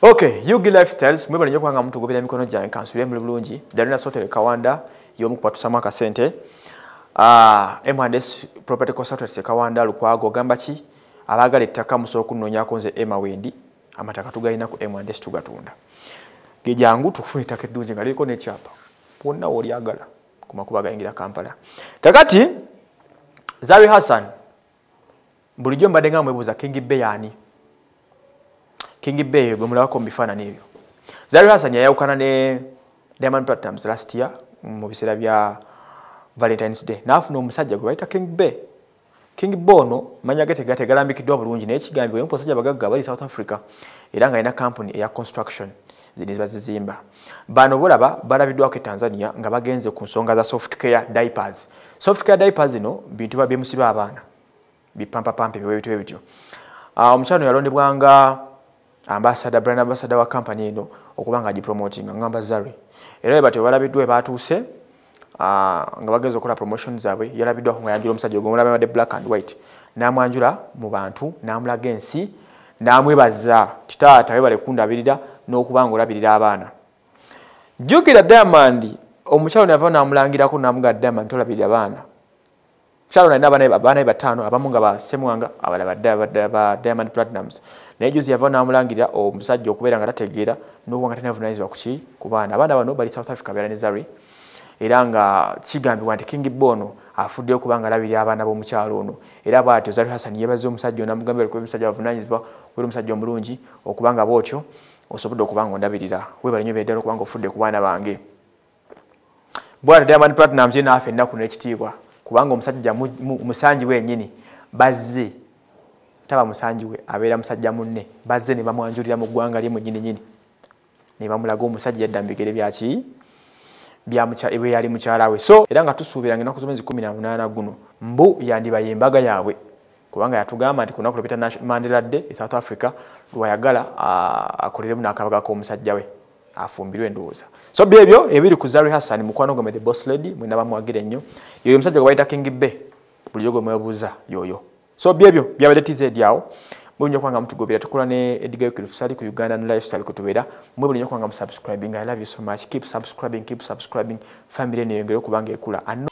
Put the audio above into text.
Okay, Yugi Lifestyles, mwe bali nyokwanga mtu gobera mikono jange kansule mbulu bulungi. Dali na sote kawanda yomu kwatu sama ka sente. Ah, uh, Mhandes Property Consultant se kawanda lukwago gamba ki? Alaga litaka musoro kunonya konze Emma Wendi. Amataka tugaina ku Mhandes tugatunda. Gijangu tufuni take dunji ngaliko ne chapa. Pona wori agala kumakuba gaingira Kampala. Kakati Zari Hassan Bulijomba denga mwebuza kingi beyani. Yani. King Bey gwemulabako mu bifaananyi ebyo Zari Hassan yayawukana ne Diamond Platnumz last year mu biseera bya Valentine's Day n'afuna omusajja gwe bayita King Bey King Bono manya gate gate galambikiddwa bulungi naye kigambibwa mu posajja bagagga bali South Africa era nga ina company eya construction ziniziba zizimba bano bolaba balabiddwako e Tanzania nga bagenze ku nsonga za softcare diapers softcare diapers zino bintu babyemusiba abaana bipampapampa ebiweebitwe bityo ah, omukyalo yalondebwanga ambassador brand ambassador wa company ino okubanga agipromoting ngamba zari era bato balabiddwe batuuse uh, nga bagenza okola promotion zaabwe yalabiddwa nga yanjula omusajja ogwo omulaba yabadde black and white n'amwanjula mu bantu n'amulaga ensi n'amwebaza titaata webale kundabirira n'okuba nga olabirira abaana jjukira diamond omukyalo neyavao n'amulangirako n'amuga diamond tolabirira abaana Shalo na inaba na iba tano, abamu nga ba semu wanga, abala ba, ba, ba diamond platinums. Na ijuzi ya vana amula angida, o msaji okubela nga tategida, nuhu wangata na vunaizi wa kuchi, kubana. Abanda wanu bali South Africa, bila nizari, ilanga chigambi wanti kingi bono, afudi okubanga labi ya abanda bo mchalono. Ila batu, Zari Hassan, yeba zio msaji ona mugambi wa msaji wa vunaizi wa, kuru msaji wa mbulunji, okubanga bocho, osobudo okubanga ndabi dida. Weba nyobe edelo okubanga ufudi okubana bange. Bwana Diamond Platinum zina hafe na kuna HT kwa. kubanga omusajja musanjiwe enyini bazze taba musanjiwe abeera musajja munne bazze ne bamwanjulira mu ggwanga lye munyininyini ne bamulaga omusajja yadda mu bigere byaki bwe yali mukyala we so era nga tusuubira nga enaku z'omwezi 18 guno mbu yandiba yembaga yaabwe kubanga yatugamba nti kunaku lopita mandera dde e south africa lwayagala akoleremu n'akabaga k'omusajja we afumbirwe ndoza so byebyo ebiri kuzari hasani mukwano gwe the boss lady mwina bamwagire nyo yoyo msaje kwaita king kingibbe buliyogo gwe yoyo so byebyo byabadde tz awo mwebulinyo kwanga mtu mutugobera tukula ne edigayo kilfusali ku uganda ne lifestyle kutubeera mwebulinyo kwanga musubscribing i love you so much keep subscribing keep subscribing family ne eneyongere okubanga ekula